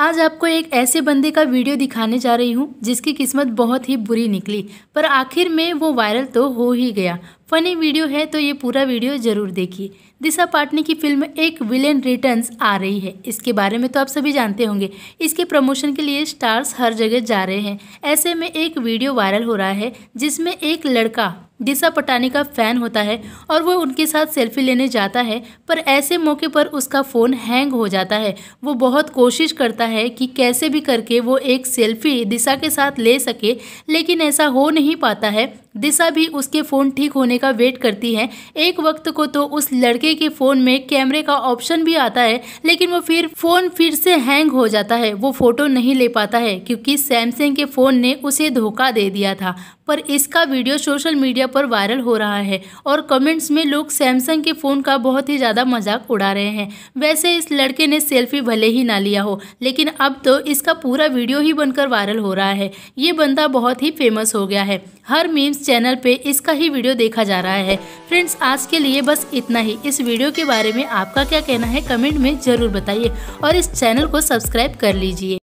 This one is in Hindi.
आज आपको एक ऐसे बंदे का वीडियो दिखाने जा रही हूँ जिसकी किस्मत बहुत ही बुरी निकली पर आखिर में वो वायरल तो हो ही गया फनी वीडियो है तो ये पूरा वीडियो ज़रूर देखिए दिशा पाटनी की फिल्म एक विलेन रिटर्न्स आ रही है इसके बारे में तो आप सभी जानते होंगे इसके प्रमोशन के लिए स्टार्स हर जगह जा रहे हैं ऐसे में एक वीडियो वायरल हो रहा है जिसमें एक लड़का दिशा पटानी का फ़ैन होता है और वो उनके साथ सेल्फी लेने जाता है पर ऐसे मौके पर उसका फ़ोन हैंग हो जाता है वो बहुत कोशिश करता है कि कैसे भी करके वो एक सेल्फ़ी दिशा के साथ ले सके लेकिन ऐसा हो नहीं पाता है दिशा भी उसके फ़ोन ठीक होने का वेट करती है एक वक्त को तो उस लड़के के फ़ोन में कैमरे का ऑप्शन भी आता है लेकिन वो फिर फ़ोन फिर से हैंग हो जाता है वो फ़ोटो नहीं ले पाता है क्योंकि सैमसंग के फ़ोन ने उसे धोखा दे दिया था पर इसका वीडियो सोशल मीडिया पर वायरल हो रहा है और कमेंट्स में लोग सैमसंग के फ़ोन का बहुत ही ज़्यादा मजाक उड़ा रहे हैं वैसे इस लड़के ने सेल्फी भले ही ना लिया हो लेकिन अब तो इसका पूरा वीडियो ही बनकर वायरल हो रहा है ये बंदा बहुत ही फेमस हो गया है हर मीम्स चैनल पे इसका ही वीडियो देखा जा रहा है फ्रेंड्स आज के लिए बस इतना ही इस वीडियो के बारे में आपका क्या कहना है कमेंट में ज़रूर बताइए और इस चैनल को सब्सक्राइब कर लीजिए